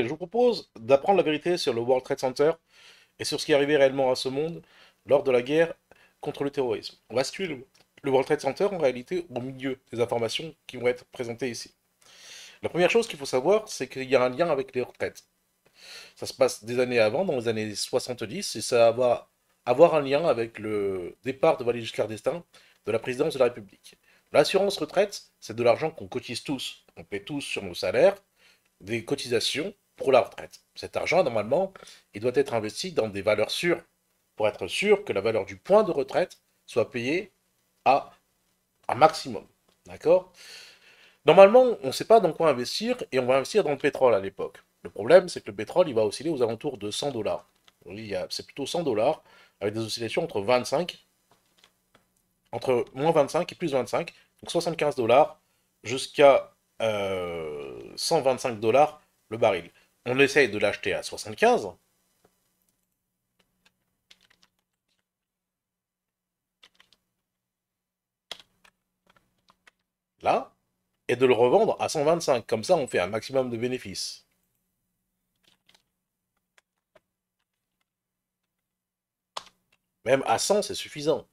je vous propose d'apprendre la vérité sur le World Trade Center et sur ce qui est arrivé réellement à ce monde lors de la guerre contre le terrorisme. On va situer le World Trade Center en réalité au milieu des informations qui vont être présentées ici. La première chose qu'il faut savoir, c'est qu'il y a un lien avec les retraites. Ça se passe des années avant, dans les années 70, et ça va avoir un lien avec le départ de Valéry Giscard d'Estaing de la présidence de la République. L'assurance retraite, c'est de l'argent qu'on cotise tous. On paie tous sur nos salaires, des cotisations pour la retraite. Cet argent, normalement, il doit être investi dans des valeurs sûres pour être sûr que la valeur du point de retraite soit payée à un maximum. D'accord Normalement, on ne sait pas dans quoi investir et on va investir dans le pétrole à l'époque. Le problème, c'est que le pétrole, il va osciller aux alentours de 100 dollars. C'est plutôt 100 dollars avec des oscillations entre 25, entre moins 25 et plus 25, donc 75 dollars jusqu'à 125 euh, dollars le baril. On essaye de l'acheter à 75. Là, et de le revendre à 125. Comme ça, on fait un maximum de bénéfices. Même à 100, c'est suffisant.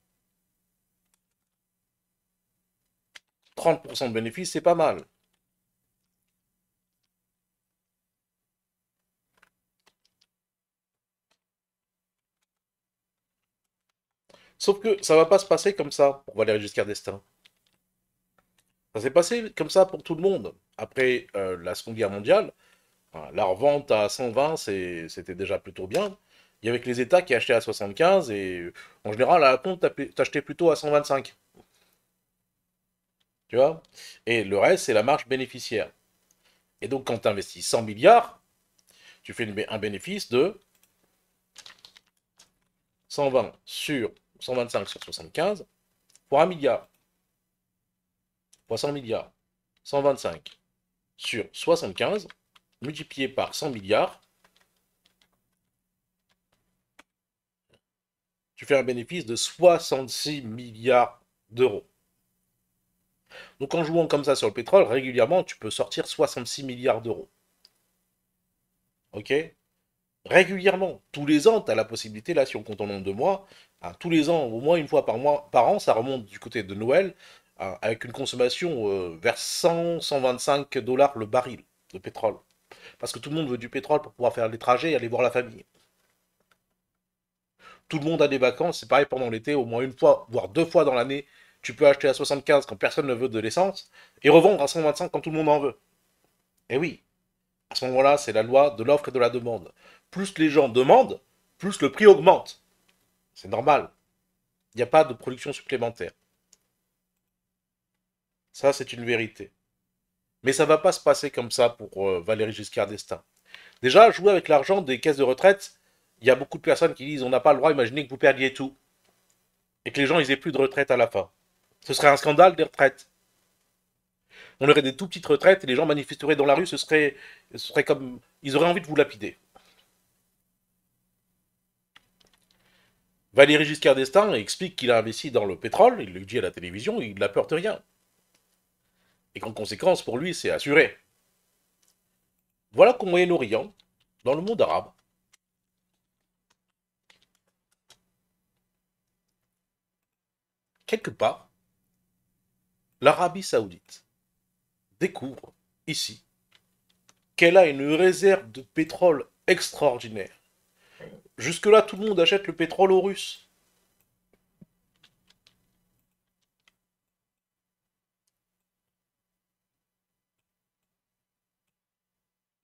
30% de bénéfices, c'est pas mal. Sauf que ça va pas se passer comme ça pour Valérie Giscard Destin Ça s'est passé comme ça pour tout le monde. Après euh, la Seconde Guerre mondiale, la revente à 120, c'était déjà plutôt bien. Il y avait que les États qui achetaient à 75 et euh, en général, à la compte, t'achetais plutôt à 125. Tu vois Et le reste, c'est la marge bénéficiaire. Et donc, quand tu investis 100 milliards, tu fais un bénéfice de 120 sur 125 sur 75. Pour 1 milliard, pour 100 milliards, 125 sur 75, multiplié par 100 milliards, tu fais un bénéfice de 66 milliards d'euros. Donc en jouant comme ça sur le pétrole, régulièrement, tu peux sortir 66 milliards d'euros. OK régulièrement. Tous les ans, tu as la possibilité, là, si on compte en nombre de mois, hein, tous les ans, au moins une fois par mois, par an, ça remonte du côté de Noël, hein, avec une consommation euh, vers 100, 125 dollars le baril de pétrole. Parce que tout le monde veut du pétrole pour pouvoir faire les trajets et aller voir la famille. Tout le monde a des vacances, c'est pareil pendant l'été, au moins une fois, voire deux fois dans l'année, tu peux acheter à 75 quand personne ne veut de l'essence, et revendre à 125 quand tout le monde en veut. Eh oui, à ce moment-là, c'est la loi de l'offre et de la demande plus les gens demandent, plus le prix augmente. C'est normal. Il n'y a pas de production supplémentaire. Ça, c'est une vérité. Mais ça ne va pas se passer comme ça pour euh, Valérie Giscard d'Estaing. Déjà, jouer avec l'argent des caisses de retraite, il y a beaucoup de personnes qui disent on n'a pas le droit, imaginez que vous perdiez tout. Et que les gens, ils plus de retraite à la fin. Ce serait un scandale des retraites. On aurait des tout petites retraites et les gens manifesteraient dans la rue, ce serait, ce serait comme... Ils auraient envie de vous lapider. Valéry Giscard d'Estaing explique qu'il a investi dans le pétrole, il le dit à la télévision, il n'a peur de rien. Et qu'en conséquence, pour lui, c'est assuré. Voilà qu'au Moyen-Orient, dans le monde arabe, quelque part, l'Arabie saoudite découvre ici qu'elle a une réserve de pétrole extraordinaire Jusque-là, tout le monde achète le pétrole aux Russes.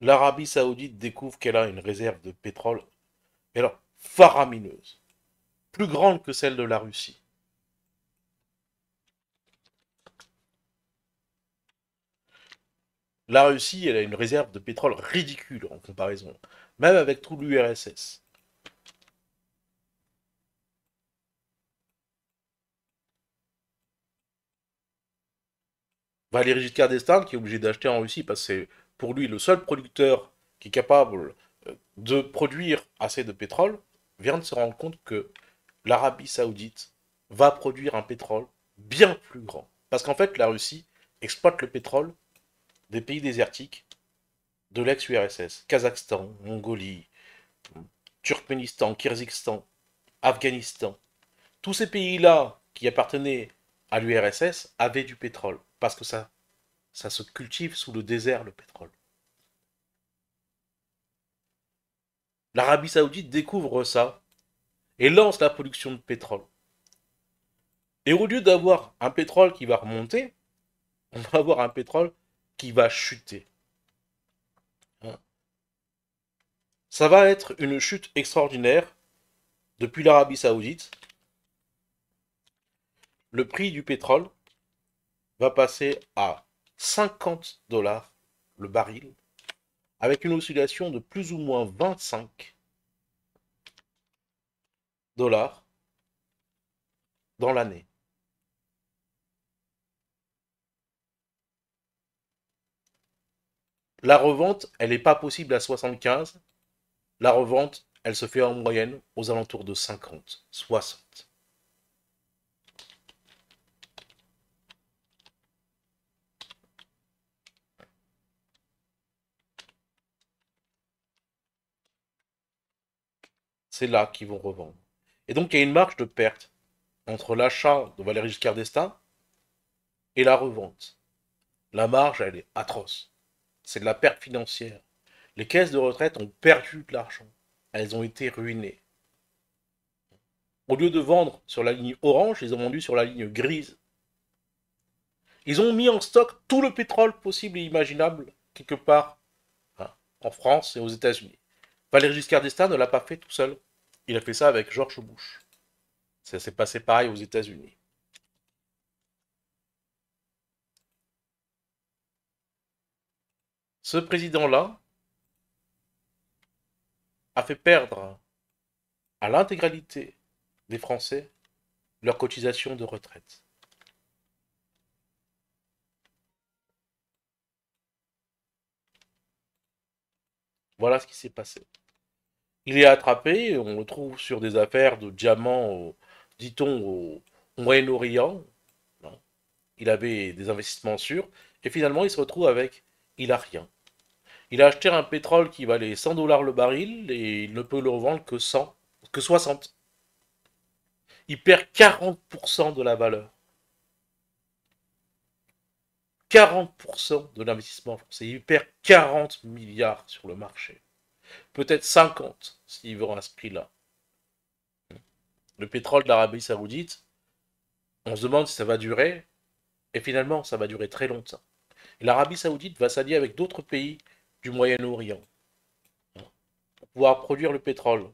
L'Arabie saoudite découvre qu'elle a une réserve de pétrole, alors faramineuse, plus grande que celle de la Russie. La Russie, elle a une réserve de pétrole ridicule en comparaison, même avec tout l'URSS. Valéry Giscard d'Estaing, qui est obligé d'acheter en Russie parce que c'est pour lui le seul producteur qui est capable euh, de produire assez de pétrole, vient de se rendre compte que l'Arabie saoudite va produire un pétrole bien plus grand. Parce qu'en fait, la Russie exploite le pétrole des pays désertiques de l'ex-URSS, Kazakhstan, Mongolie, Turkménistan, Kyrgyzstan, Afghanistan. Tous ces pays-là qui appartenaient à l'URSS avaient du pétrole parce que ça, ça se cultive sous le désert, le pétrole. L'Arabie saoudite découvre ça et lance la production de pétrole. Et au lieu d'avoir un pétrole qui va remonter, on va avoir un pétrole qui va chuter. Hein. Ça va être une chute extraordinaire depuis l'Arabie saoudite. Le prix du pétrole va passer à 50 dollars le baril, avec une oscillation de plus ou moins 25 dollars dans l'année. La revente, elle n'est pas possible à 75. La revente, elle se fait en moyenne aux alentours de 50, 60. c'est là qu'ils vont revendre. Et donc il y a une marge de perte entre l'achat de Valéry Giscard d'Estaing et la revente. La marge, elle est atroce. C'est de la perte financière. Les caisses de retraite ont perdu de l'argent. Elles ont été ruinées. Au lieu de vendre sur la ligne orange, ils ont vendu sur la ligne grise. Ils ont mis en stock tout le pétrole possible et imaginable quelque part hein, en France et aux États-Unis. Valéry Giscard d'Estaing ne l'a pas fait tout seul. Il a fait ça avec George Bush. Ça s'est passé pareil aux États-Unis. Ce président-là a fait perdre à l'intégralité des Français leur cotisation de retraite. Voilà ce qui s'est passé. Il est attrapé, on le trouve sur des affaires de diamants, euh, dit-on, au Moyen-Orient. Il avait des investissements sûrs, et finalement il se retrouve avec il a rien. Il a acheté un pétrole qui valait 100 dollars le baril et il ne peut le revendre que 100, que 60. Il perd 40% de la valeur. 40% de l'investissement français. Il perd 40 milliards sur le marché. Peut-être 50 s'ils vont à ce prix-là. Le pétrole de l'Arabie Saoudite, on se demande si ça va durer, et finalement, ça va durer très longtemps. L'Arabie Saoudite va s'allier avec d'autres pays du Moyen-Orient hein, pour pouvoir produire le pétrole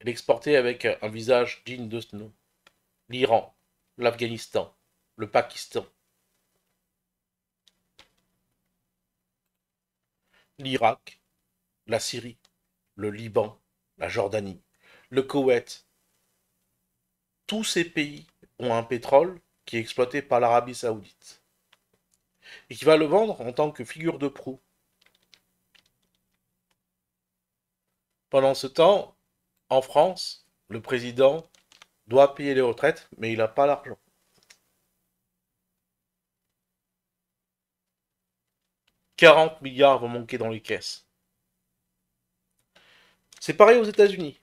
et l'exporter avec un visage digne de ce nom. L'Iran, l'Afghanistan, le Pakistan. l'Irak, la Syrie, le Liban, la Jordanie, le Koweït. Tous ces pays ont un pétrole qui est exploité par l'Arabie saoudite et qui va le vendre en tant que figure de proue. Pendant ce temps, en France, le président doit payer les retraites, mais il n'a pas l'argent. 40 milliards vont manquer dans les caisses. C'est pareil aux États-Unis.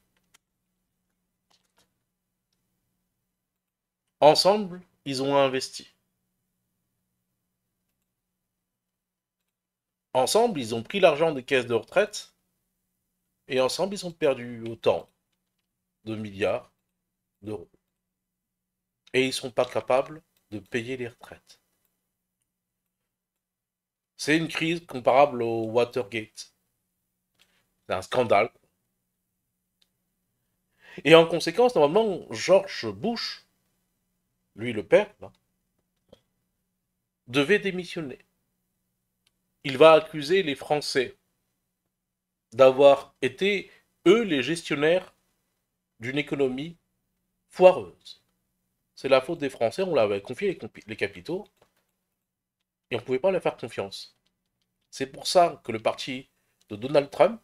Ensemble, ils ont investi. Ensemble, ils ont pris l'argent des caisses de retraite et ensemble, ils ont perdu autant de milliards d'euros. Et ils ne sont pas capables de payer les retraites. C'est une crise comparable au Watergate. C'est un scandale et en conséquence, normalement, George Bush, lui le père, devait démissionner. Il va accuser les Français d'avoir été, eux, les gestionnaires d'une économie foireuse. C'est la faute des Français, on leur avait confié les, capitaux, et on ne pouvait pas leur faire confiance. C'est pour ça que le parti de Donald Trump,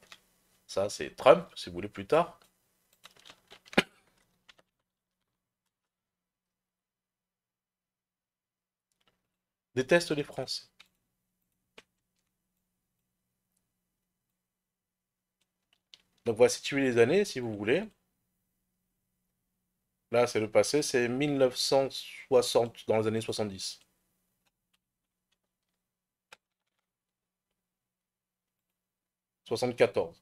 ça c'est Trump, si vous voulez plus tard, déteste les Français. Donc voilà, situer les années si vous voulez. Là, c'est le passé, c'est 1960, dans les années 70. « 74.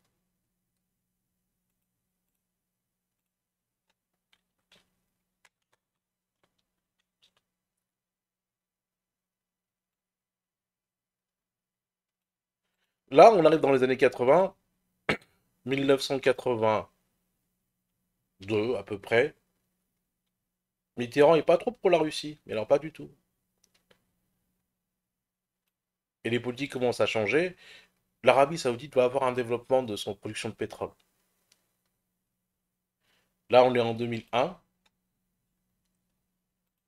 Là, on arrive dans les années 80, 1982 à peu près. Mitterrand n'est pas trop pour la Russie, mais alors pas du tout. Et les politiques commencent à changer. L'Arabie saoudite doit avoir un développement de son production de pétrole. Là, on est en 2001.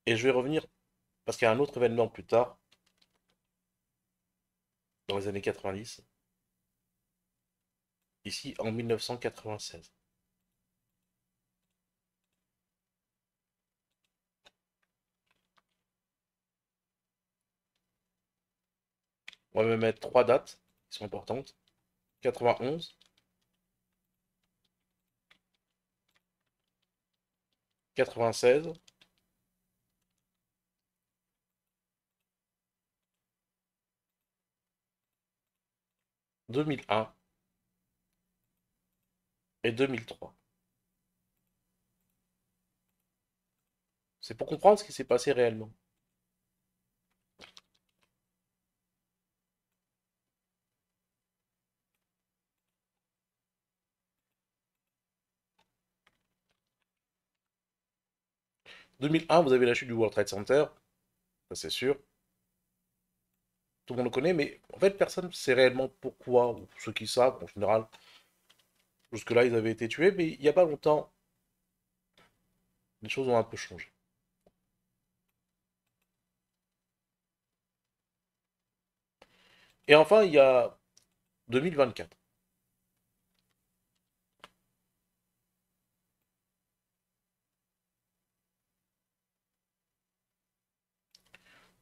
Et je vais revenir, parce qu'il y a un autre événement plus tard, dans les années 90 ici en 1996. On va même mettre trois dates qui sont importantes. 91, 96, 2001 et 2003. C'est pour comprendre ce qui s'est passé réellement. 2001, vous avez la chute du World Trade Center, c'est sûr. Tout le monde le connaît, mais en fait, personne ne sait réellement pourquoi, ou ceux qui savent, en général, Jusque-là, ils avaient été tués, mais il n'y a pas longtemps, les choses ont un peu changé. Et enfin, il y a 2024.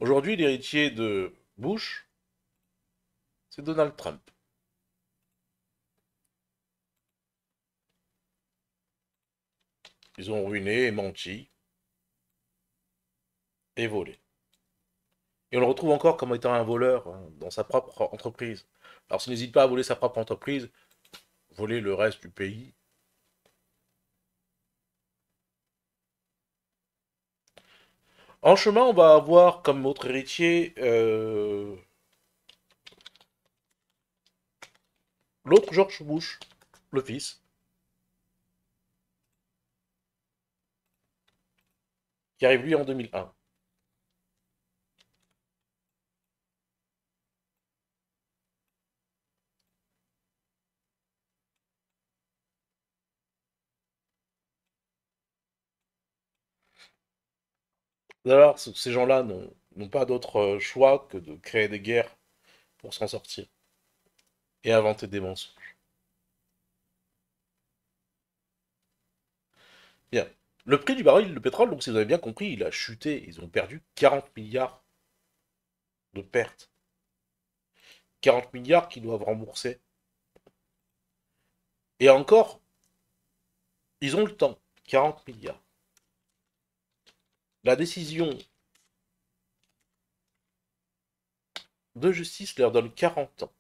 Aujourd'hui, l'héritier de Bush, c'est Donald Trump. Ils ont ruiné et menti et volé. Et on le retrouve encore comme étant un voleur hein, dans sa propre entreprise. Alors s'il n'hésite pas à voler sa propre entreprise, voler le reste du pays. En chemin, on va avoir comme autre héritier euh, l'autre George Bush, le fils. qui arrive lui en 2001. Alors, ces gens-là n'ont pas d'autre euh, choix que de créer des guerres pour s'en sortir et inventer des mensonges. Bien. Le prix du baril de pétrole, donc si vous avez bien compris, il a chuté. Ils ont perdu 40 milliards de pertes. 40 milliards qu'ils doivent rembourser. Et encore, ils ont le temps. 40 milliards. La décision de justice leur donne 40 ans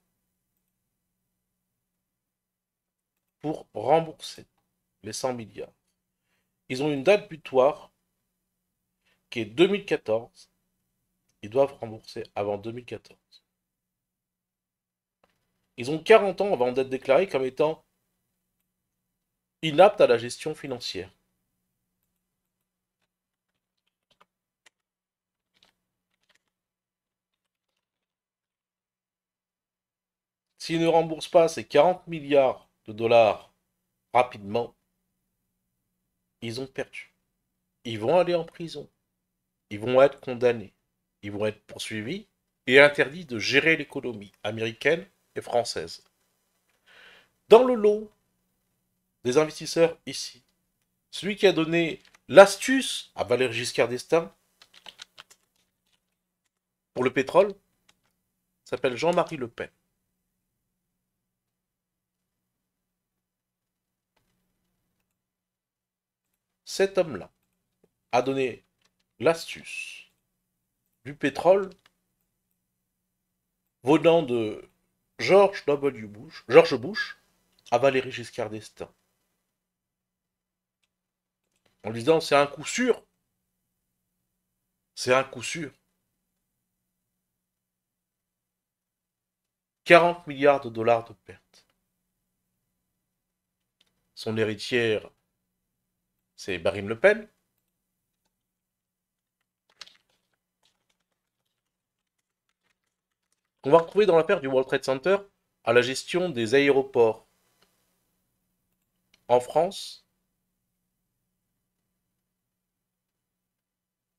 pour rembourser les 100 milliards. Ils ont une date butoir qui est 2014. Ils doivent rembourser avant 2014. Ils ont 40 ans avant d'être déclarés comme étant inaptes à la gestion financière. S'ils ne remboursent pas ces 40 milliards de dollars rapidement, ils ont perdu. Ils vont aller en prison. Ils vont être condamnés. Ils vont être poursuivis et interdits de gérer l'économie américaine et française. Dans le lot des investisseurs ici, celui qui a donné l'astuce à Valéry Giscard d'Estaing pour le pétrole s'appelle Jean-Marie Le Pen. cet homme-là a donné l'astuce du pétrole venant de George W. Bush, George Bush à Valéry Giscard d'Estaing. En lui disant c'est un coup sûr. C'est un coup sûr. 40 milliards de dollars de pertes. Son héritière c'est Barim Le Pen. On va retrouver dans la paire du World Trade Center à la gestion des aéroports en France,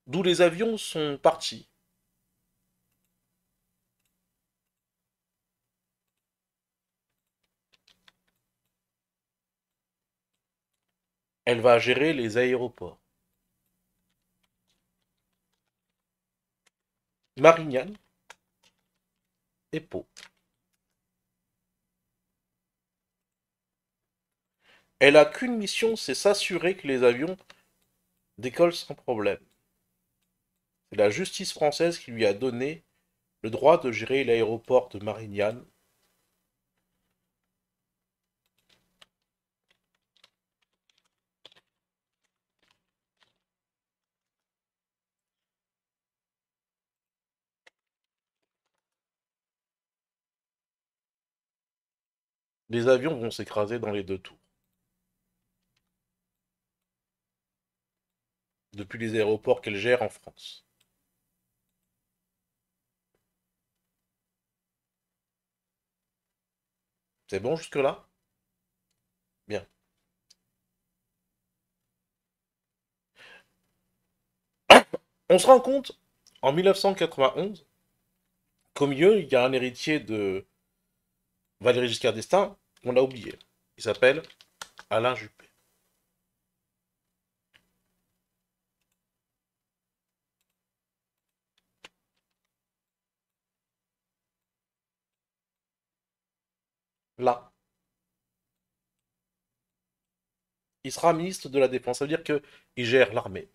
d'où les avions sont partis Elle va gérer les aéroports. Marignane et Pau. Elle a qu'une mission, c'est s'assurer que les avions décollent sans problème. C'est la justice française qui lui a donné le droit de gérer l'aéroport de Marignane Les avions vont s'écraser dans les deux tours. Depuis les aéroports qu'elle gère en France. C'est bon jusque-là Bien. On se rend compte, en 1991, qu'au mieux il y a un héritier de, Valéry Giscard d'Estaing, on l'a oublié. Il s'appelle Alain Juppé. Là. Il sera ministre de la Défense. Ça veut dire qu'il gère l'armée,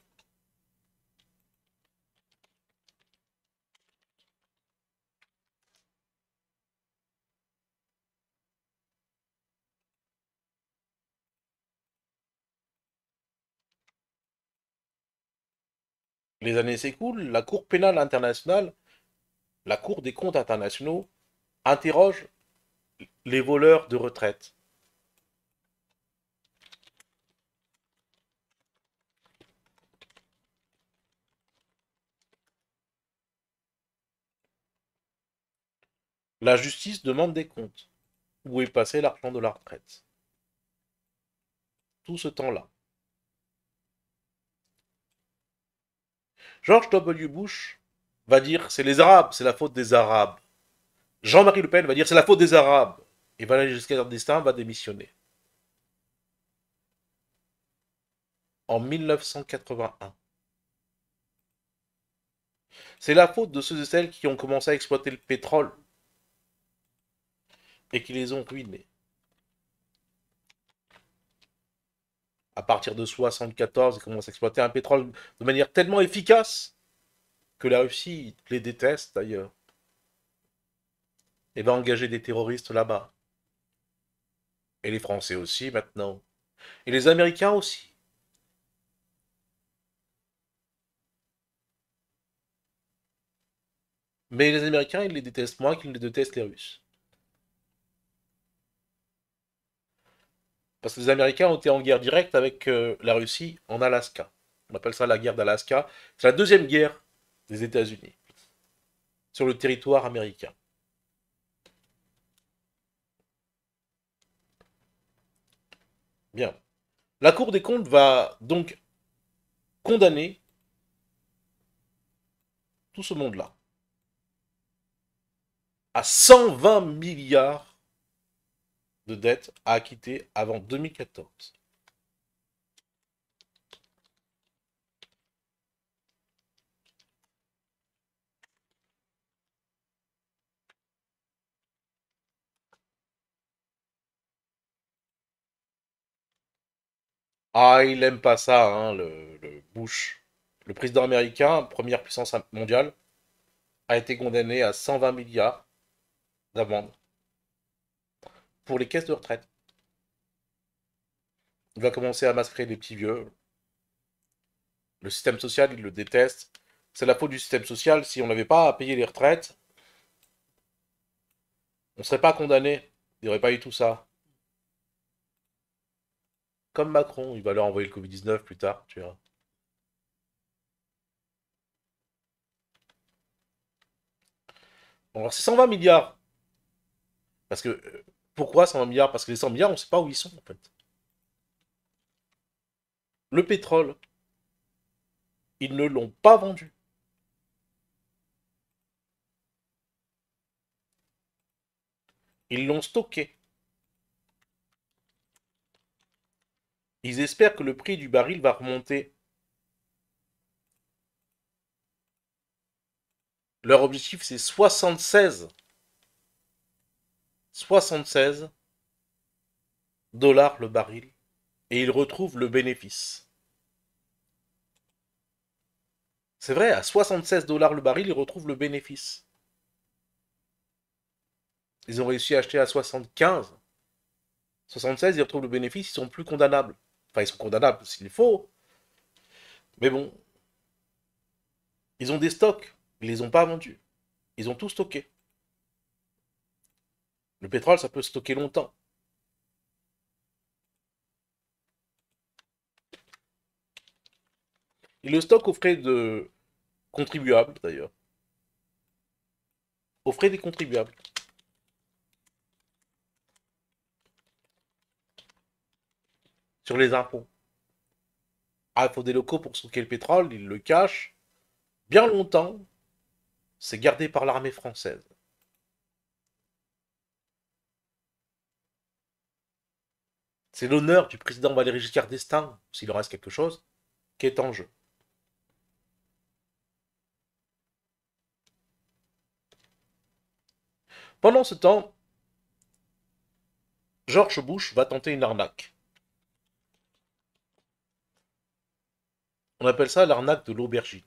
Les années s'écoulent, la Cour pénale internationale, la Cour des comptes internationaux, interroge les voleurs de retraite. La justice demande des comptes. Où est passé l'argent de la retraite Tout ce temps-là. George W. Bush va dire c'est les Arabes, c'est la faute des Arabes. Jean-Marie Le Pen va dire c'est la faute des Arabes. Et Valéry Giscard d'Estaing va démissionner. En 1981. C'est la faute de ceux et celles qui ont commencé à exploiter le pétrole et qui les ont ruinés. à partir de 1974, ils commencent à exploiter un pétrole de manière tellement efficace que la Russie les déteste d'ailleurs. Et va engager des terroristes là-bas. Et les Français aussi maintenant. Et les Américains aussi. Mais les Américains, ils les détestent moins qu'ils ne détestent les Russes. Parce que les Américains ont été en guerre directe avec euh, la Russie en Alaska. On appelle ça la guerre d'Alaska. C'est la deuxième guerre des États-Unis sur le territoire américain. Bien. La Cour des comptes va donc condamner tout ce monde-là à 120 milliards de dette à acquitter avant 2014. Ah, il aime pas ça, hein, le, le, Bush. Le président américain, première puissance mondiale, a été condamné à 120 milliards d'amende pour les caisses de retraite. Il va commencer à masquer les petits vieux. Le système social, il le déteste. C'est la faute du système social. Si on n'avait pas à payer les retraites, on ne serait pas condamné. Il n'y aurait pas eu tout ça. Comme Macron, il va leur envoyer le Covid-19 plus tard, tu vois. alors c'est 120 milliards. Parce que euh, pourquoi 100 milliards Parce que les 100 milliards, on ne sait pas où ils sont, en fait. Le pétrole, ils ne l'ont pas vendu. Ils l'ont stocké. Ils espèrent que le prix du baril va remonter. Leur objectif, c'est 76 76 dollars le baril et ils retrouvent le bénéfice. C'est vrai, à 76 dollars le baril, ils retrouvent le bénéfice. Ils ont réussi à acheter à 75. 76, ils retrouvent le bénéfice, ils sont plus condamnables. Enfin, ils sont condamnables s'il faut. Mais bon. Ils ont des stocks. Ils ne les ont pas vendus. Ils ont tout stocké. Le pétrole, ça peut stocker longtemps. Il le stocke aux frais de contribuables, d'ailleurs. Aux frais des contribuables. Sur les impôts. Ah, il faut des locaux pour stocker le pétrole, il le cache. Bien longtemps, c'est gardé par l'armée française. C'est l'honneur du président Valéry Giscard d'Estaing, s'il en reste quelque chose, qui est en jeu. Pendant ce temps, George Bush va tenter une arnaque. On appelle ça l'arnaque de l'aubergine.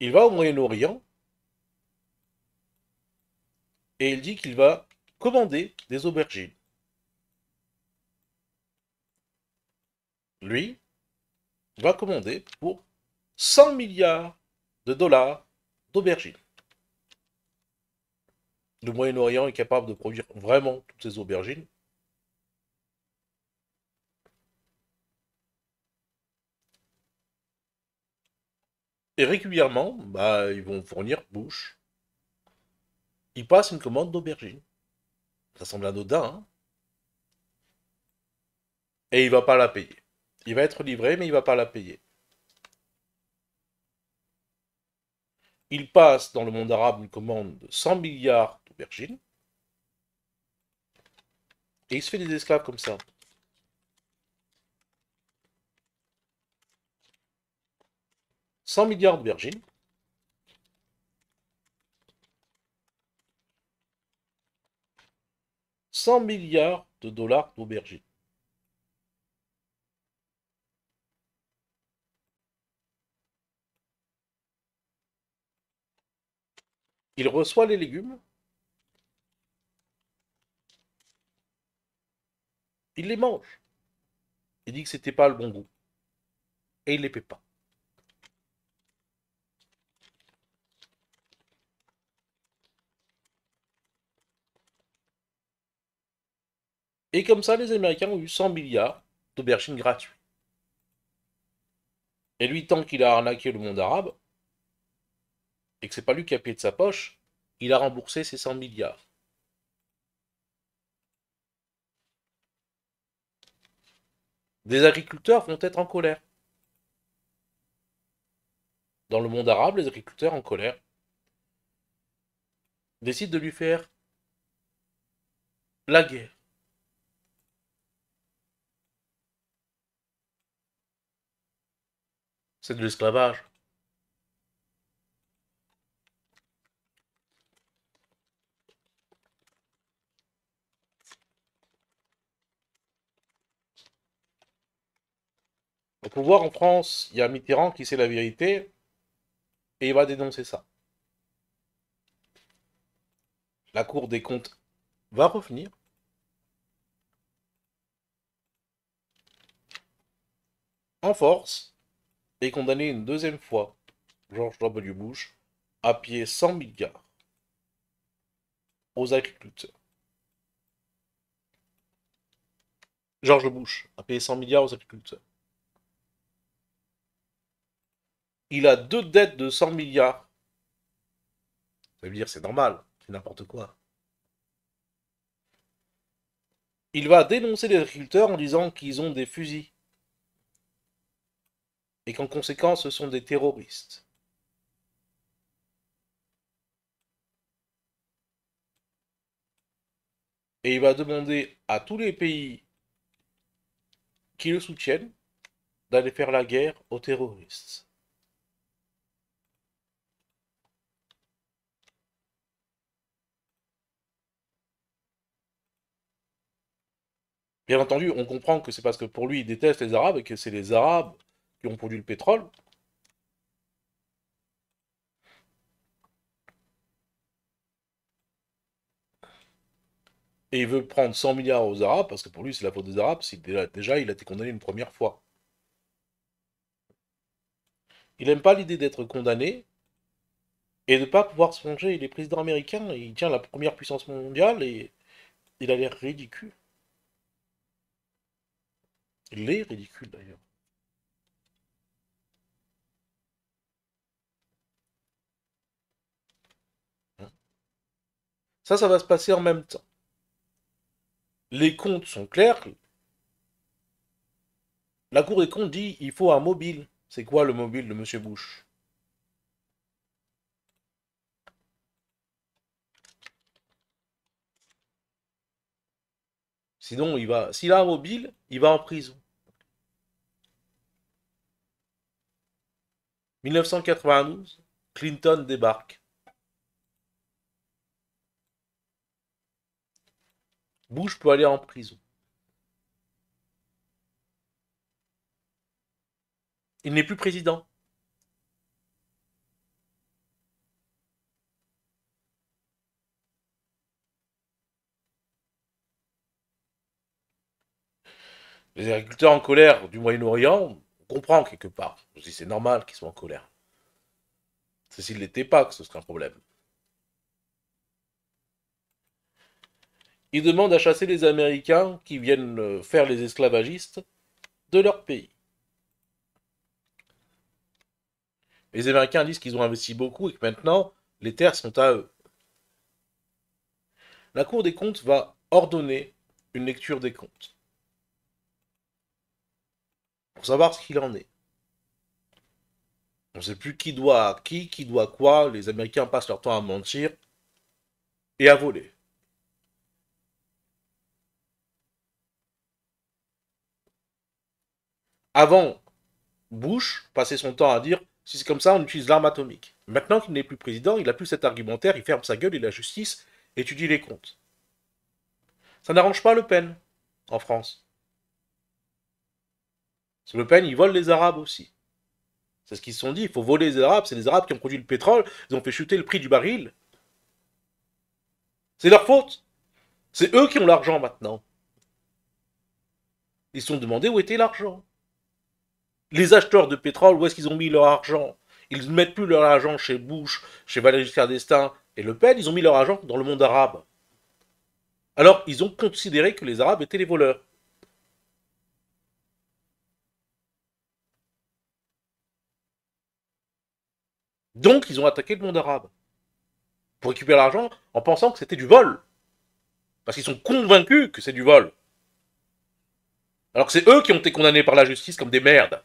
Il va au Moyen-Orient et il dit qu'il va commander des aubergines. Lui va commander pour 100 milliards de dollars d'aubergines. Le Moyen-Orient est capable de produire vraiment toutes ces aubergines. Et régulièrement, bah, ils vont fournir bouche il passe une commande d'aubergine. Ça semble anodin, hein. Et il va pas la payer. Il va être livré, mais il va pas la payer. Il passe dans le monde arabe une commande de 100 milliards d'aubergines. Et il se fait des esclaves comme ça. « 100 milliards d'aubergines. 100 milliards de dollars d'aubergines. Il reçoit les légumes. Il les mange. Il dit que c'était pas le bon goût. Et il les paie pas. Et comme ça, les Américains ont eu 100 milliards d'aubergines gratuites. Et lui, tant qu'il a arnaqué le monde arabe, et que c'est pas lui qui a payé de sa poche, il a remboursé ses 100 milliards. Des agriculteurs vont être en colère. Dans le monde arabe, les agriculteurs en colère décident de lui faire la guerre. C'est de l'esclavage. Au pouvoir en France, il y a Mitterrand qui sait la vérité et il va dénoncer ça. La Cour des comptes va revenir. En force et condamné une deuxième fois, George W. Bush, à payer 100 milliards aux agriculteurs. George Bush a payé 100 milliards aux agriculteurs. Il a deux dettes de 100 milliards. Ça veut dire c'est normal, c'est n'importe quoi. Il va dénoncer les agriculteurs en disant qu'ils ont des fusils et qu'en conséquence, ce sont des terroristes. Et il va demander à tous les pays qui le soutiennent d'aller faire la guerre aux terroristes. Bien entendu, on comprend que c'est parce que pour lui, il déteste les Arabes et que c'est les Arabes ont produit le pétrole. Et il veut prendre 100 milliards aux Arabes, parce que pour lui, c'est la faute des Arabes, déjà, déjà il a été condamné une première fois. Il n'aime pas l'idée d'être condamné et de ne pas pouvoir se Il est président américain, il tient la première puissance mondiale et il a l'air ridicule. Il est ridicule d'ailleurs. Ça, ça va se passer en même temps. Les comptes sont clairs. La Cour des comptes dit il faut un mobile. C'est quoi le mobile de M. Bush Sinon, il va. S'il a un mobile, il va en prison. 1992, Clinton débarque. Bouge peut aller en prison. Il n'est plus président. Les agriculteurs en colère du Moyen-Orient, on comprend quelque part. je dis C'est normal qu'ils soient en colère. S'ils s'il n'était pas, que ce serait un problème. Il demande à chasser les Américains qui viennent euh, faire les esclavagistes de leur pays. Les Américains disent qu'ils ont investi beaucoup et que maintenant, les terres sont à eux. La Cour des comptes va ordonner une lecture des comptes pour savoir ce qu'il en est. On ne sait plus qui doit à qui, qui doit quoi. Les Américains passent leur temps à mentir et à voler. Avant, Bush passait son temps à dire si c'est comme ça, on utilise l'arme atomique. Maintenant qu'il n'est plus président, il n'a plus cet argumentaire, il ferme sa gueule et la justice étudie les comptes. Ça n'arrange pas Le Pen en France. Le Pen, il vole les Arabes aussi. C'est ce qu'ils se sont dit, il faut voler les Arabes, c'est les Arabes qui ont produit le pétrole, ils ont fait chuter le prix du baril. C'est leur faute. C'est eux qui ont l'argent maintenant. Ils se sont demandé où était l'argent. Les acheteurs de pétrole, où est-ce qu'ils ont mis leur argent Ils ne mettent plus leur argent chez Bush, chez Valéry Giscard et Le Pen, ils ont mis leur argent dans le monde arabe. Alors, ils ont considéré que les Arabes étaient les voleurs. Donc, ils ont attaqué le monde arabe pour récupérer l'argent en pensant que c'était du vol. Parce qu'ils sont convaincus que c'est du vol. Alors que c'est eux qui ont été condamnés par la justice comme des merdes.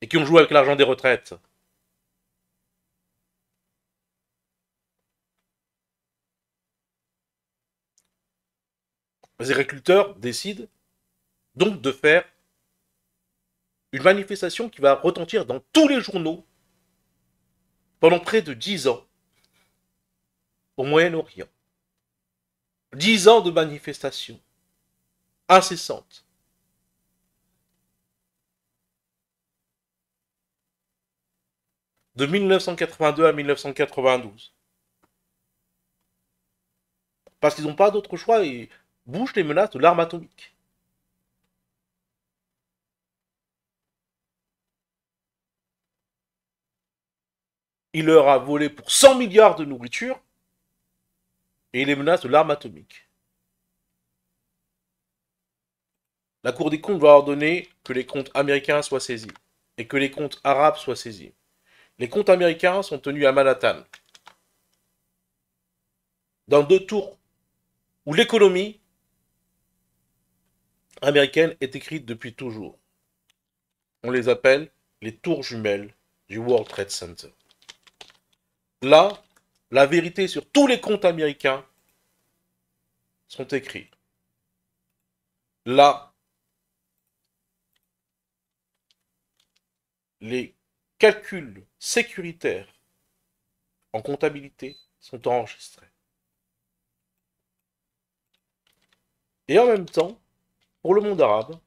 et qui ont joué avec l'argent des retraites. Les agriculteurs décident donc de faire une manifestation qui va retentir dans tous les journaux pendant près de 10 ans au Moyen-Orient. Dix ans de manifestations incessantes de 1982 à 1992. Parce qu'ils n'ont pas d'autre choix et bougent les menaces de l'arme atomique. Il leur a volé pour 100 milliards de nourriture et il les menace de l'arme atomique. La Cour des comptes va ordonner que les comptes américains soient saisis et que les comptes arabes soient saisis. Les comptes américains sont tenus à Manhattan. Dans deux tours où l'économie américaine est écrite depuis toujours. On les appelle les tours jumelles du World Trade Center. Là, la vérité sur tous les comptes américains sont écrits. Là, les calculs sécuritaires en comptabilité sont enregistrés. Et en même temps, pour le monde arabe,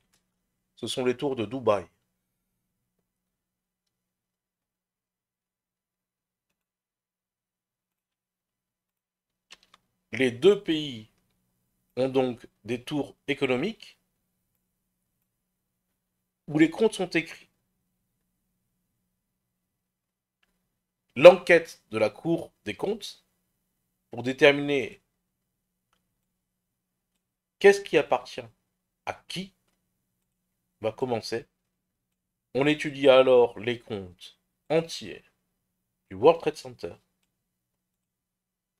ce sont les tours de Dubaï. Les deux pays ont donc des tours économiques où les comptes sont écrits l'enquête de la Cour des comptes pour déterminer qu'est-ce qui appartient à qui va commencer. On étudie alors les comptes entiers du World Trade Center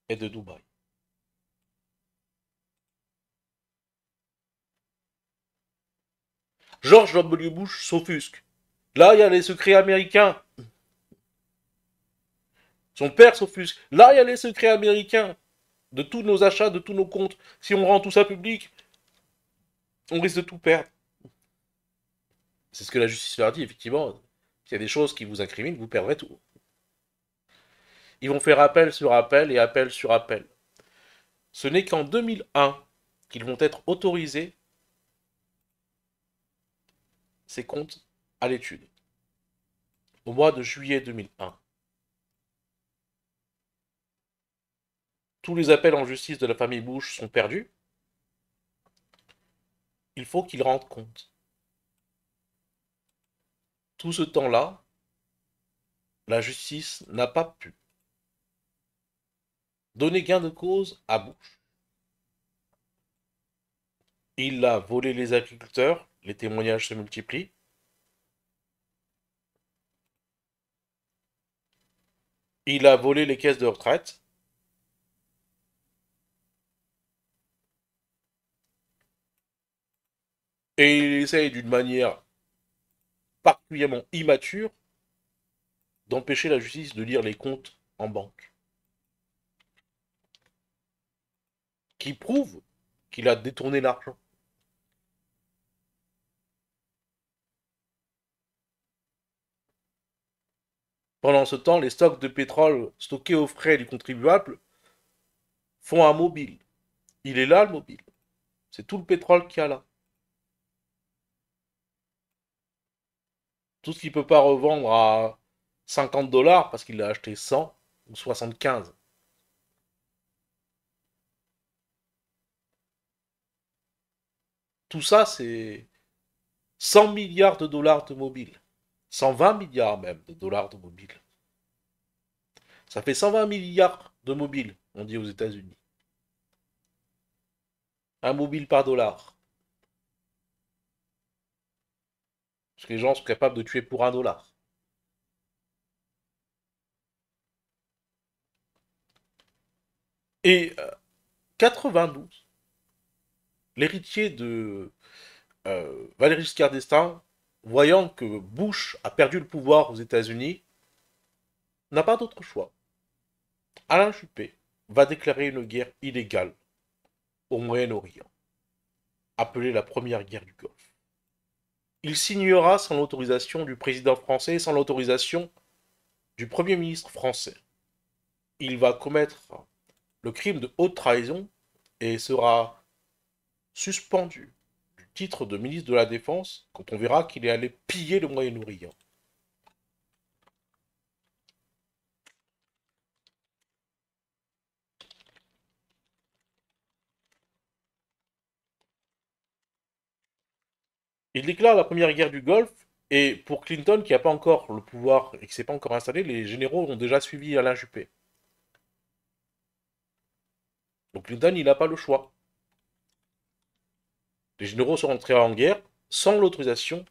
et de Dubaï. George W. Bush s'offusque. Là, il y a les secrets américains. Son père s'offusque. Là, il y a les secrets américains de tous nos achats, de tous nos comptes. Si on rend tout ça public, on risque de tout perdre. C'est ce que la justice leur dit, effectivement. S'il y a des choses qui vous incriminent, vous perdrez tout. Ils vont faire appel sur appel et appel sur appel. Ce n'est qu'en 2001 qu'ils vont être autorisés ces comptes à l'étude. Au mois de juillet 2001. tous les appels en justice de la famille Bush sont perdus, il faut qu'il rende compte. Tout ce temps-là, la justice n'a pas pu donner gain de cause à Bush. Il a volé les agriculteurs, les témoignages se multiplient. Il a volé les caisses de retraite. Et il essaye d'une manière particulièrement immature d'empêcher la justice de lire les comptes en banque. Qui prouve qu'il a détourné l'argent. Pendant ce temps, les stocks de pétrole stockés aux frais du contribuable font un mobile. Il est là le mobile. C'est tout le pétrole qu'il y a là. Tout ce qu'il peut pas revendre à 50 dollars parce qu'il l'a acheté 100 ou 75. Tout ça, c'est 100 milliards de dollars de mobiles. 120 milliards même de dollars de mobiles. Ça fait 120 milliards de mobiles, on dit aux États-Unis. Un mobile par dollar. que les gens sont capables de tuer pour un dollar. Et 92, euh, l'héritier de euh, Valéry Giscard voyant que Bush a perdu le pouvoir aux États-Unis, n'a pas d'autre choix. Alain Juppé va déclarer une guerre illégale au Moyen-Orient, appelée la première guerre du Golfe. Il signera sans l'autorisation du président français et sans l'autorisation du Premier ministre français. Il va commettre le crime de haute trahison et sera suspendu du titre de ministre de la Défense quand on verra qu'il est allé piller le Moyen-Orient. Il déclare la première guerre du Golfe, et pour Clinton, qui n'a pas encore le pouvoir et qui ne s'est pas encore installé, les généraux ont déjà suivi Alain Juppé. Donc Clinton, il n'a pas le choix. Les généraux sont entrés en guerre sans l'autorisation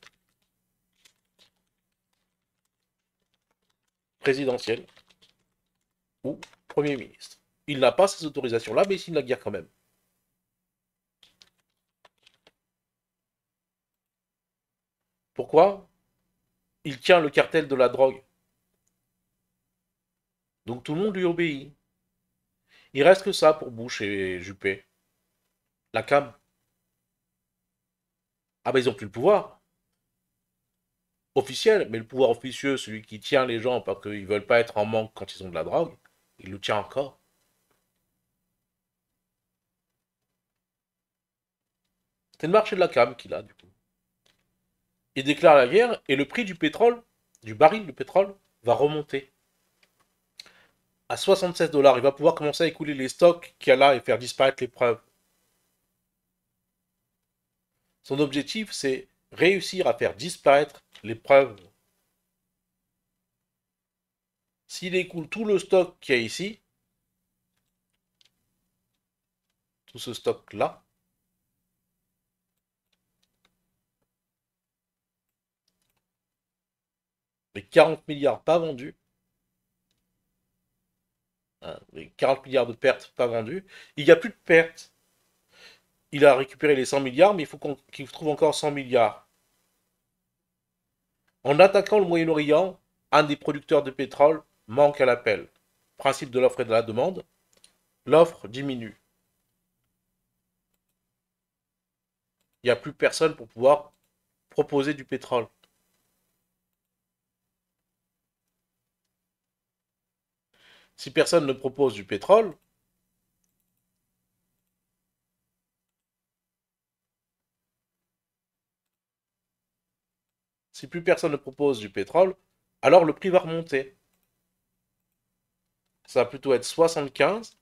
présidentielle ou Premier ministre. Il n'a pas ces autorisations-là, mais il signe la guerre quand même. Pourquoi Il tient le cartel de la drogue. Donc tout le monde lui obéit. Il reste que ça pour Boucher et Juppé. La cam. Ah ben ils ont plus le pouvoir. Officiel, mais le pouvoir officieux, celui qui tient les gens parce qu'ils veulent pas être en manque quand ils ont de la drogue, il le tient encore. C'est le marché de la cam qu'il a du coup il déclare la guerre et le prix du pétrole, du baril de pétrole, va remonter. À 76 dollars, il va pouvoir commencer à écouler les stocks qu'il y a là et faire disparaître les preuves. Son objectif, c'est réussir à faire disparaître les preuves. S'il écoule tout le stock qu'il y a ici, tout ce stock-là, les 40 milliards pas vendus, hein, les 40 milliards de pertes pas vendues, il n'y a plus de pertes. Il a récupéré les 100 milliards, mais il faut qu'il trouve encore 100 milliards. En attaquant le Moyen-Orient, un des producteurs de pétrole manque à l'appel. Principe de l'offre et de la demande, l'offre diminue. Il n'y a plus personne pour pouvoir proposer du pétrole. Si personne ne propose du pétrole, si plus personne ne propose du pétrole, alors le prix va remonter. Ça va plutôt être 75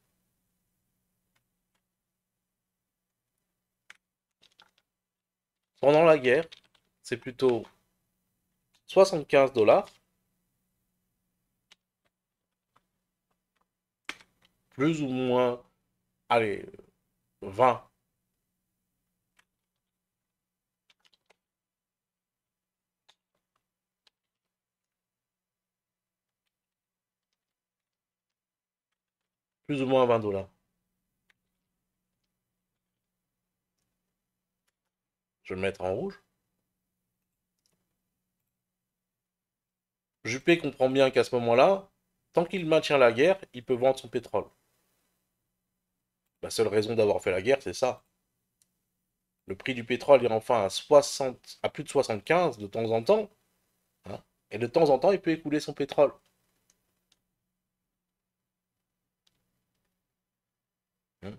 pendant la guerre, c'est plutôt 75 dollars. plus ou moins, allez, 20. Plus ou moins 20 dollars. Je vais le mettre en rouge. Juppé comprend bien qu'à ce moment-là, tant qu'il maintient la guerre, il peut vendre son pétrole. La seule raison d'avoir fait la guerre, c'est ça. Le prix du pétrole est enfin à, plus de 75 de temps en temps. Hein, et de temps en temps, il peut écouler son pétrole. Hein.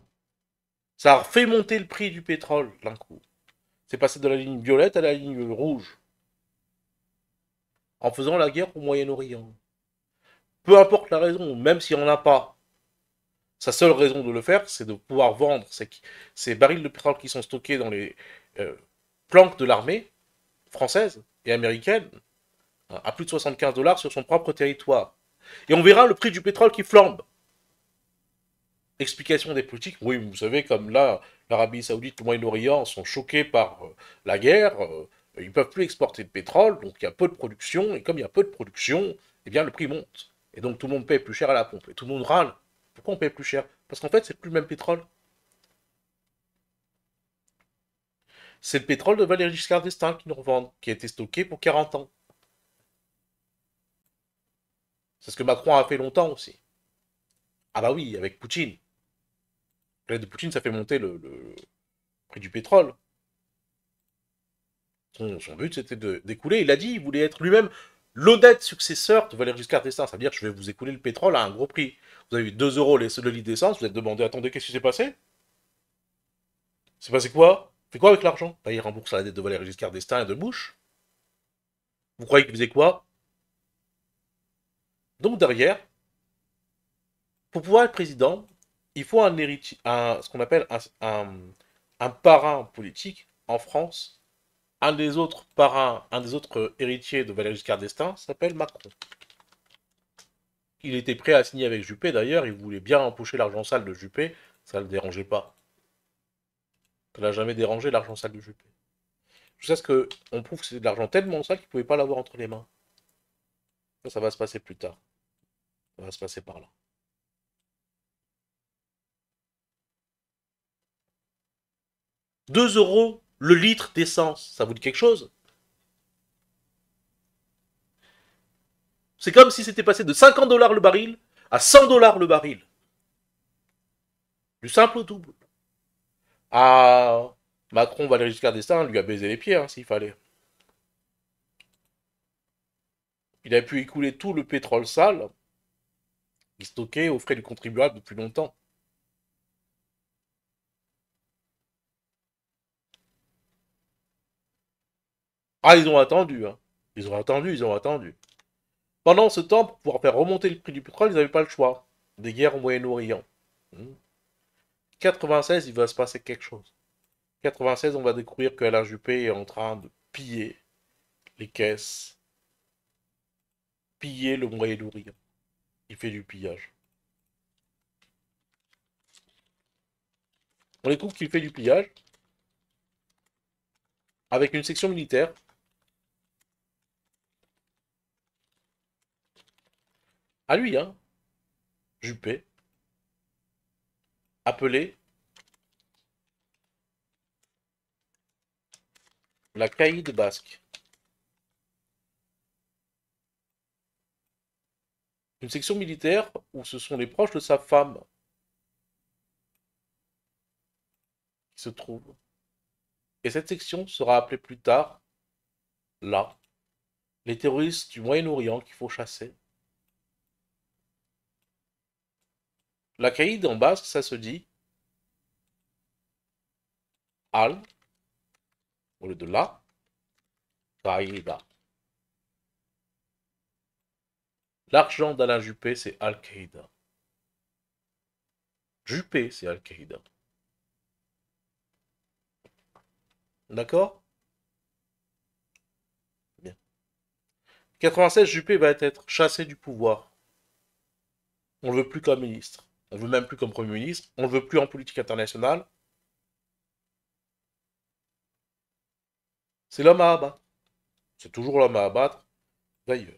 Ça a fait monter le prix du pétrole d'un coup. C'est passé de la ligne violette à la ligne rouge. En faisant la guerre au Moyen-Orient. Peu importe la raison, même si on n'a a pas, sa seule raison de le faire, c'est de pouvoir vendre ces, barils de pétrole qui sont stockés dans les euh, planques de l'armée française et américaine hein, à plus de 75 dollars sur son propre territoire. Et on verra le prix du pétrole qui flambe. Explication des politiques. Oui, vous savez, comme là, l'Arabie Saoudite, le Moyen-Orient sont choqués par euh, la guerre, euh, ils ne peuvent plus exporter de pétrole, donc il y a peu de production, et comme il y a peu de production, eh bien le prix monte. Et donc tout le monde paie plus cher à la pompe, et tout le monde râle. Pourquoi on paye plus cher Parce qu'en fait, c'est plus le même pétrole. C'est le pétrole de Valéry Giscard d'Estaing qui nous revend, qui a été stocké pour 40 ans. C'est ce que Macron a fait longtemps aussi. Ah bah oui, avec Poutine. L'aide de Poutine, ça fait monter le, prix du pétrole. Son, but, c'était d'écouler. Il a dit, il voulait être lui-même l'honnête successeur de Valéry Giscard d'Estaing. Ça veut dire, je vais vous écouler le pétrole à un gros prix vous avez eu 2 euros le litre d'essence, vous êtes demandé, attendez, qu'est-ce qui s'est passé C'est passé quoi Fait quoi avec l'argent bah, il rembourse la dette de Valéry Giscard d'Estaing et de bouche Vous croyez qu'il faisait quoi Donc derrière, pour pouvoir être président, il faut un héritier, ce qu'on appelle un, parrain politique en France. Un des autres parrains, un des autres euh, héritiers de Valéry Giscard d'Estaing s'appelle Macron. Il était prêt à signer avec Juppé d'ailleurs, il voulait bien empocher l'argent sale de Juppé, ça ne le dérangeait pas. Ça l'a jamais dérangé l'argent sale de Juppé. Jusqu'à ce qu'on prouve que c'est de l'argent tellement sale qu'il ne pouvait pas l'avoir entre les mains. Ça, ça va se passer plus tard. Ça va se passer par là. 2 euros le litre d'essence, ça vous dit quelque chose C'est comme si c'était passé de 50 dollars le baril à 100 dollars le baril. Du simple au double. Ah, Macron, Valéry Giscard d'Estaing lui a baisé les pieds, hein, s'il fallait. Il a pu écouler tout le pétrole sale qu'il stockait au frais du contribuable depuis longtemps. Ah, ils ont attendu, hein. Ils ont attendu, ils ont attendu. Pendant ce temps, pour pouvoir faire remonter le prix du pétrole, ils n'avaient pas le choix. Des guerres au Moyen-Orient. 96, hmm. il va se passer quelque chose. 96, on va découvrir que Alain Juppé est en train de piller les caisses, piller le Moyen-Orient. Il fait du pillage. On découvre qu'il fait du pillage avec une section militaire À lui, hein. Juppé. Appelé la caïde basque. Une section militaire où ce sont les proches de sa femme qui se trouvent. Et cette section sera appelée plus tard, là, les terroristes du Moyen-Orient qu'il faut chasser. La caïd en basque, ça se dit al au lieu de la caïda. L'argent d'Alain Juppé, c'est Al-Qaïda. Juppé, c'est Al-Qaïda. D'accord Bien. 96, Juppé va être chassé du pouvoir. On ne veut plus qu'un ministre. On ne veut même plus comme Premier ministre. On ne veut plus en politique internationale. C'est l'homme à abattre. C'est toujours l'homme à abattre, d'ailleurs.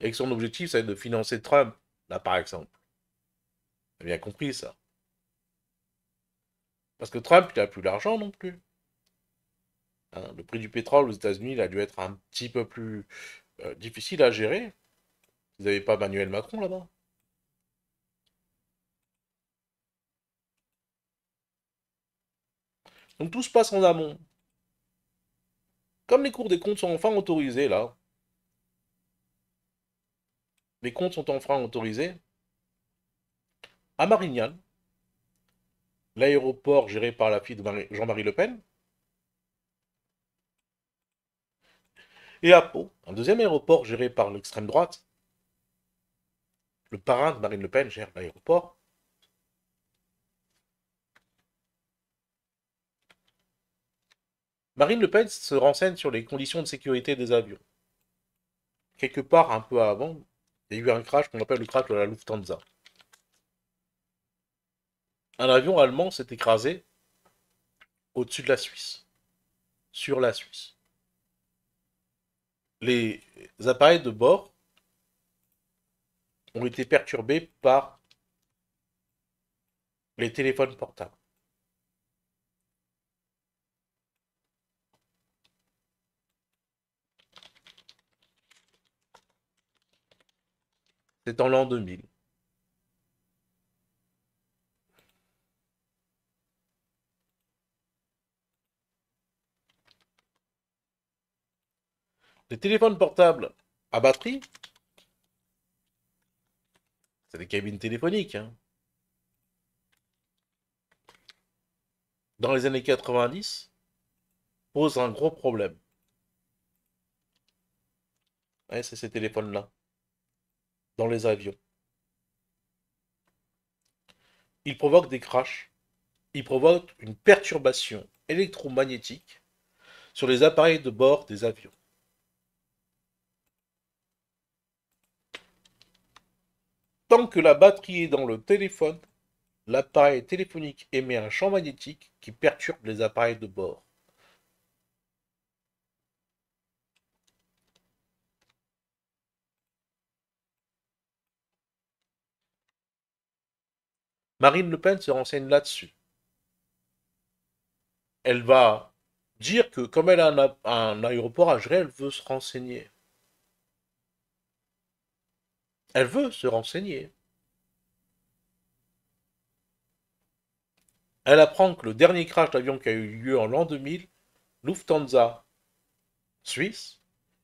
Et que son objectif, c'est de financer Trump, là par exemple. T'as bien compris ça. Parce que Trump, il n'a plus d'argent non plus. Hein, le prix du pétrole aux États-Unis, il a dû être un petit peu plus euh, difficile à gérer. Vous n'avez pas Manuel Macron là-bas Donc tout se passe en amont. Comme les cours des comptes sont enfin autorisés là, les comptes sont enfin autorisés, à Marignane, l'aéroport géré par la fille de Jean-Marie Le Pen, et à Pau, un deuxième aéroport géré par l'extrême droite. Le parrain de Marine Le Pen gère l'aéroport. Marine Le Pen se renseigne sur les conditions de sécurité des avions. Quelque part, un peu avant, il y a eu un crash qu'on appelle le crash de la Lufthansa. Un avion allemand s'est écrasé au-dessus de la Suisse, sur la Suisse les appareils de bord ont été perturbés par les téléphones portables. C'est en l'an 2000. Les téléphones portables à batterie, c'est des cabines téléphoniques. Hein. Dans les années 90, posent un gros problème. c'est ces téléphones-là. Dans les avions. Ils provoquent des crashs. Ils provoquent une perturbation électromagnétique sur les appareils de bord des avions. Tant que la batterie est dans le téléphone, l'appareil téléphonique émet un champ magnétique qui perturbe les appareils de bord. Marine Le Pen se renseigne là-dessus. Elle va dire que comme elle a un, aéroport à elle veut se renseigner. Elle veut se renseigner. Elle apprend que le dernier crash d'avion qui a eu lieu en l'an 2000, Lufthansa Suisse,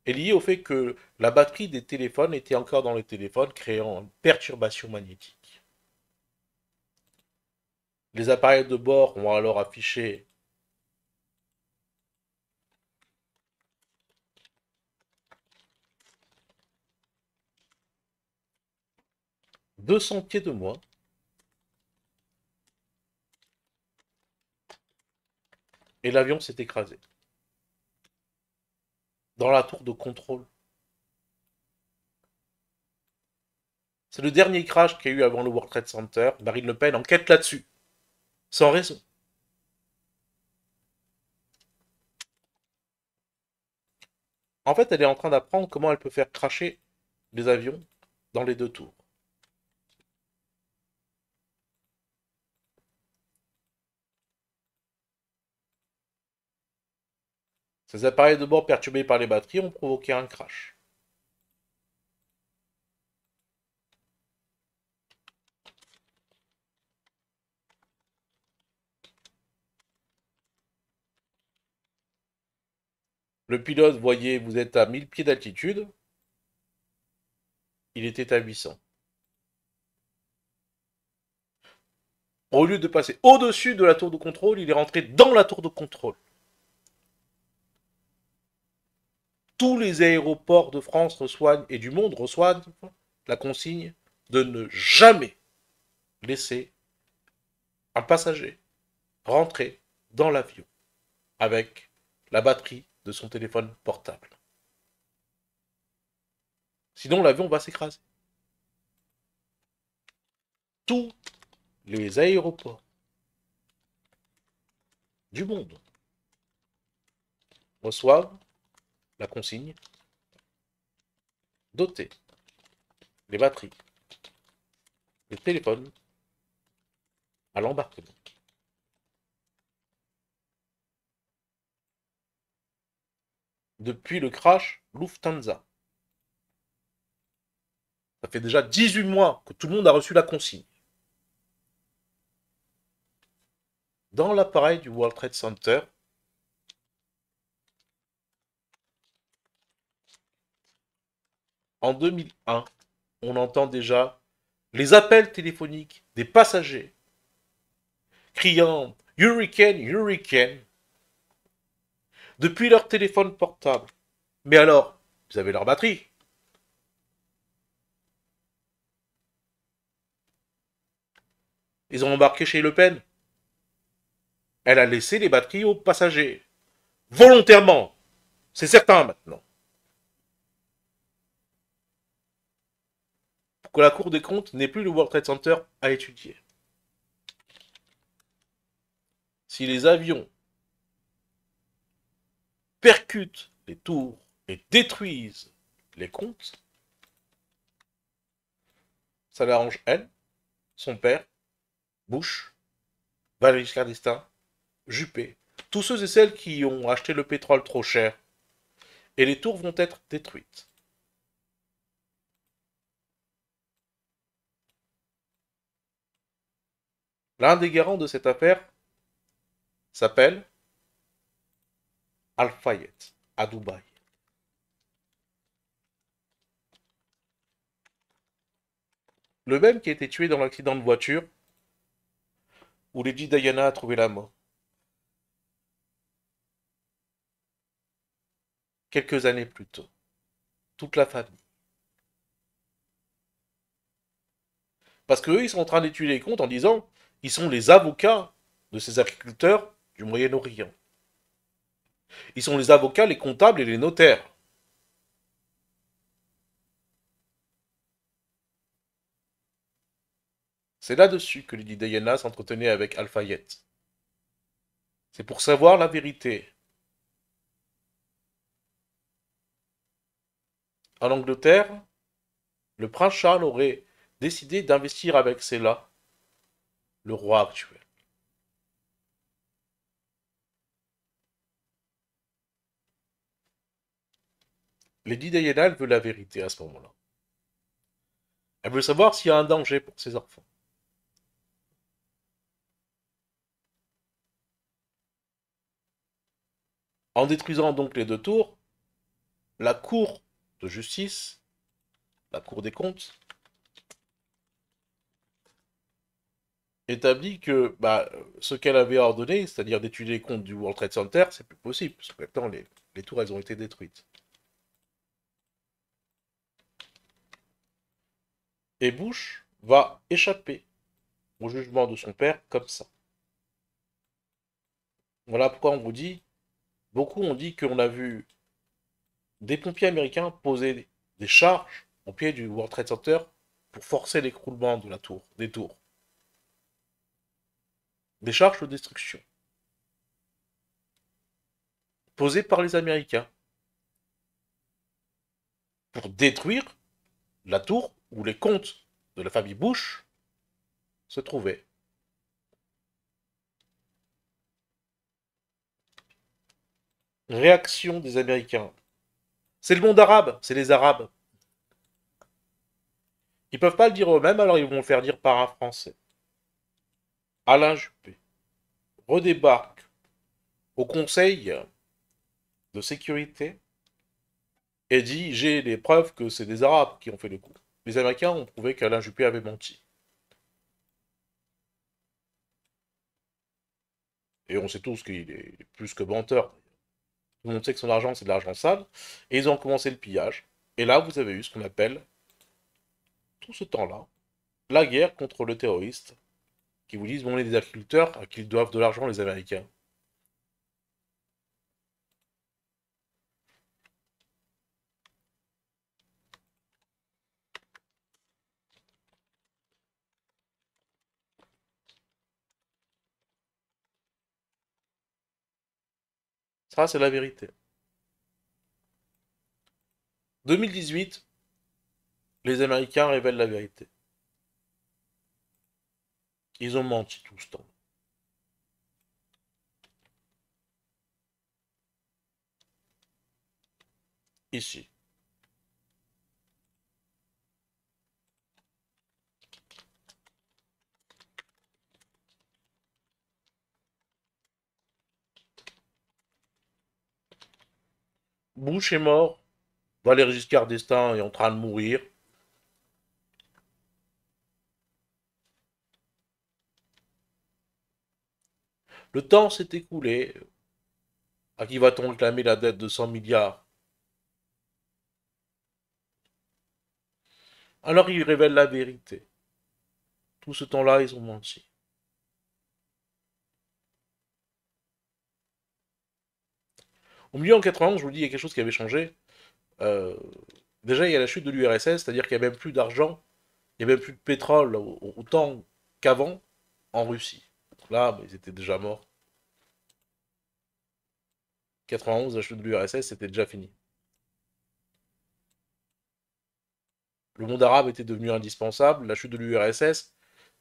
est lié au fait que la batterie des téléphones était encore dans les téléphones, créant une perturbation magnétique. Les appareils de bord ont alors affiché 200 pieds de moi. Et l'avion s'est écrasé. Dans la tour de contrôle. C'est le dernier crash qu'il y a eu avant le World Trade Center. Marine Le Pen enquête là-dessus. Sans raison. En fait, elle est en train d'apprendre comment elle peut faire cracher les avions dans les deux tours. Ces appareils de bord perturbés par les batteries ont provoqué un crash. Le pilote, voyez, vous êtes à 1000 pieds d'altitude. Il était à 800. Au lieu de passer au-dessus de la tour de contrôle, il est rentré dans la tour de contrôle. tous les aéroports de France reçoivent, et du monde reçoivent la consigne de ne jamais laisser un passager rentrer dans l'avion avec la batterie de son téléphone portable. Sinon, l'avion va s'écraser. Tous les aéroports du monde reçoivent la consigne. Doter les batteries, les téléphones à l'embarquement. Depuis le crash Lufthansa. Ça fait déjà 18 mois que tout le monde a reçu la consigne. Dans l'appareil du World Trade Center, en 2001, on entend déjà les appels téléphoniques des passagers criant Hurricane, Hurricane depuis leur téléphone portable. Mais alors, vous avez leur batterie. Ils ont embarqué chez Le Pen. Elle a laissé les batteries aux passagers. Volontairement. C'est certain maintenant. que la Cour des comptes n'est plus le World Trade Center à étudier. Si les avions percutent les tours et détruisent les comptes, ça l'arrange elle, son père, Bush, Valéry Giscard Juppé, tous ceux et celles qui ont acheté le pétrole trop cher. Et les tours vont être détruites. L'un des garants de cette affaire s'appelle al Fayet à Dubaï. Le même qui a été tué dans l'accident de voiture où Lady Diana a trouvé la mort. Quelques années plus tôt, toute la famille. Parce qu'eux, ils sont en train d'étudier les comptes en disant ils sont les avocats de ces agriculteurs du Moyen-Orient. Ils sont les avocats, les comptables et les notaires. C'est là-dessus que Lady Diana s'entretenait avec Alfayette. C'est pour savoir la vérité. En Angleterre, le prince Charles aurait décidé d'investir avec cela le roi actuel. Lady Diana, veut la vérité à ce moment-là. Elle veut savoir s'il y a un danger pour ses enfants. En détruisant donc les deux tours, la cour de justice, la cour des comptes, établit que bah, ce qu'elle avait ordonné, c'est-à-dire d'étudier les comptes du World Trade Center, c'est plus possible, parce que maintenant les, les tours elles ont été détruites. Et Bush va échapper au jugement de son père comme ça. Voilà pourquoi on vous dit, beaucoup ont dit qu'on a vu des pompiers américains poser des charges au pied du World Trade Center pour forcer l'écroulement de la tour, des tours des charges de destruction posées par les Américains pour détruire la tour où les comptes de la famille Bush se trouvaient. Réaction des Américains. C'est le monde arabe, c'est les Arabes. Ils peuvent pas le dire eux-mêmes, alors ils vont le faire dire par un Français. Alain Juppé redébarque au Conseil de sécurité et dit j'ai des preuves que c'est des Arabes qui ont fait le coup. Les Américains ont prouvé qu'Alain Juppé avait menti. Et on sait tous qu'il est plus que menteur. Tout le monde sait que son argent, c'est de l'argent sale. Et ils ont commencé le pillage. Et là, vous avez eu ce qu'on appelle, tout ce temps-là, la guerre contre le terroriste qui vous disent bon, on est des agriculteurs euh, qu'ils doivent de l'argent, les Américains. Ça, c'est la vérité. 2018, les Américains révèlent la vérité. Ils ont menti tout ce temps. Ici. Bouche est mort, Valéry Giscard d'Estaing est en train de mourir, Le temps s'est écoulé. À qui va-t-on réclamer la dette de 100 milliards Alors il révèle la vérité. Tout ce temps-là, ils ont menti. Au milieu en 91, je vous dis, il y a quelque chose qui avait changé. Euh, déjà, il y a la chute de l'URSS, c'est-à-dire qu'il n'y a même plus d'argent, il n'y a même plus de pétrole autant qu'avant en Russie. Là, bah, ils étaient déjà morts. 91, la chute de l'URSS c'était déjà fini. Le monde arabe était devenu indispensable. La chute de l'URSS,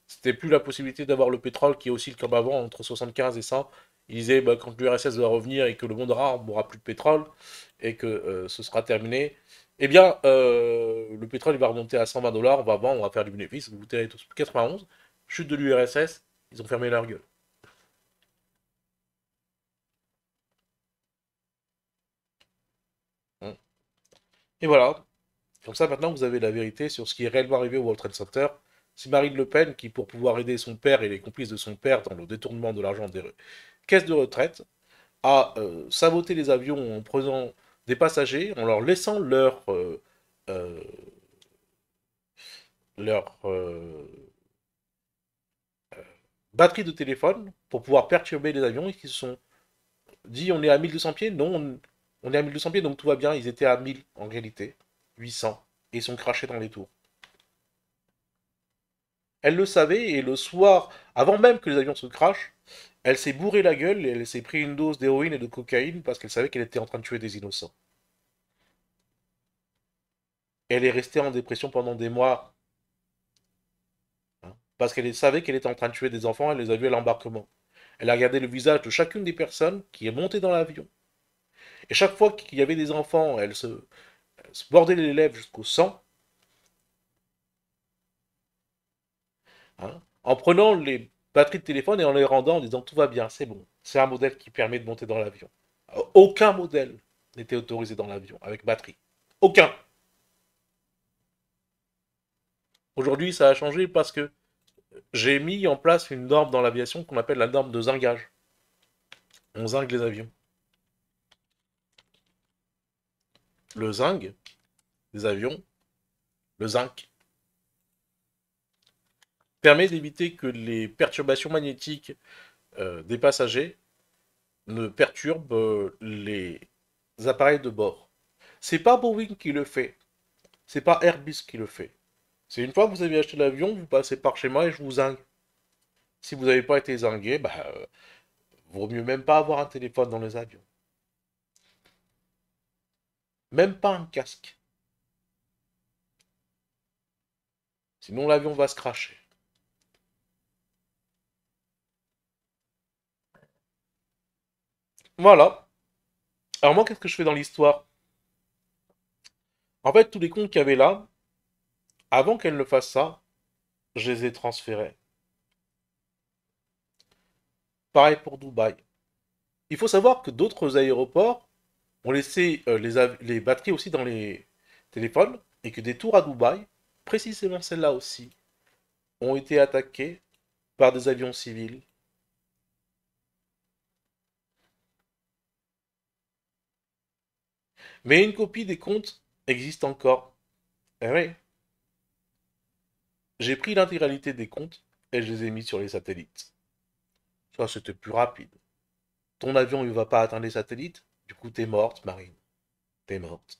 c'était plus la possibilité d'avoir le pétrole qui oscille comme avant entre 75 et 100. Ils disaient, bah, quand l'URSS va revenir et que le monde arabe n'aura plus de pétrole et que euh, ce sera terminé, eh bien, euh, le pétrole va remonter à 120 dollars, on va vendre, on va faire du bénéfice. Vous vous tous. 91, chute de l'URSS, ils ont fermé leur gueule. Et voilà. Comme ça, maintenant, vous avez la vérité sur ce qui est réellement arrivé au World Trade Center. C'est Marine Le Pen qui, pour pouvoir aider son père et les complices de son père dans le détournement de l'argent des caisses de retraite, a euh, saboté les avions en prenant des passagers, en leur laissant leur... Euh, euh, leur batterie de téléphone pour pouvoir perturber les avions et qui se sont dit on est à 1200 pieds, non, on est à 1200 pieds, donc tout va bien. Ils étaient à 1000 en réalité, 800, et ils sont crachés dans les tours. Elle le savait, et le soir, avant même que les avions se crachent, elle s'est bourrée la gueule et elle s'est pris une dose d'héroïne et de cocaïne parce qu'elle savait qu'elle était en train de tuer des innocents. Elle est restée en dépression pendant des mois hein, parce qu'elle savait qu'elle était en train de tuer des enfants, elle les a vus à l'embarquement. Elle a regardé le visage de chacune des personnes qui est montée dans l'avion et chaque fois qu'il y avait des enfants, elle se, bordait les lèvres jusqu'au sang. Hein? en prenant les batteries de téléphone et en les rendant en disant tout va bien, c'est bon. C'est un modèle qui permet de monter dans l'avion. Aucun modèle n'était autorisé dans l'avion avec batterie. Aucun. Aujourd'hui, ça a changé parce que j'ai mis en place une norme dans l'aviation qu'on appelle la norme de zingage. On zingue les avions. le zinc des avions, le zinc, permet d'éviter que les perturbations magnétiques euh, des passagers ne perturbent euh, les appareils de bord. C'est pas Boeing qui le fait, c'est pas Airbus qui le fait. C'est une fois que vous avez acheté l'avion, vous passez par chez moi et je vous zingue. Si vous n'avez pas été zingué, bah, euh, vaut mieux même pas avoir un téléphone dans les avions. Même pas un casque. Sinon l'avion va se cracher. Voilà. Alors moi, qu'est-ce que je fais dans l'histoire En fait, tous les comptes qu'il y avait là, avant qu'elle ne fasse ça, je les ai transférés. Pareil pour Dubaï. Il faut savoir que d'autres aéroports on laissait euh, les, batteries aussi dans les téléphones et que des tours à Dubaï, précisément celles-là aussi, ont été attaquées par des avions civils. Mais une copie des comptes existe encore. Eh oui. J'ai pris l'intégralité des comptes et je les ai mis sur les satellites. Ça, c'était plus rapide. Ton avion, il va pas atteindre les satellites du coup, t'es morte, Marine. T'es morte.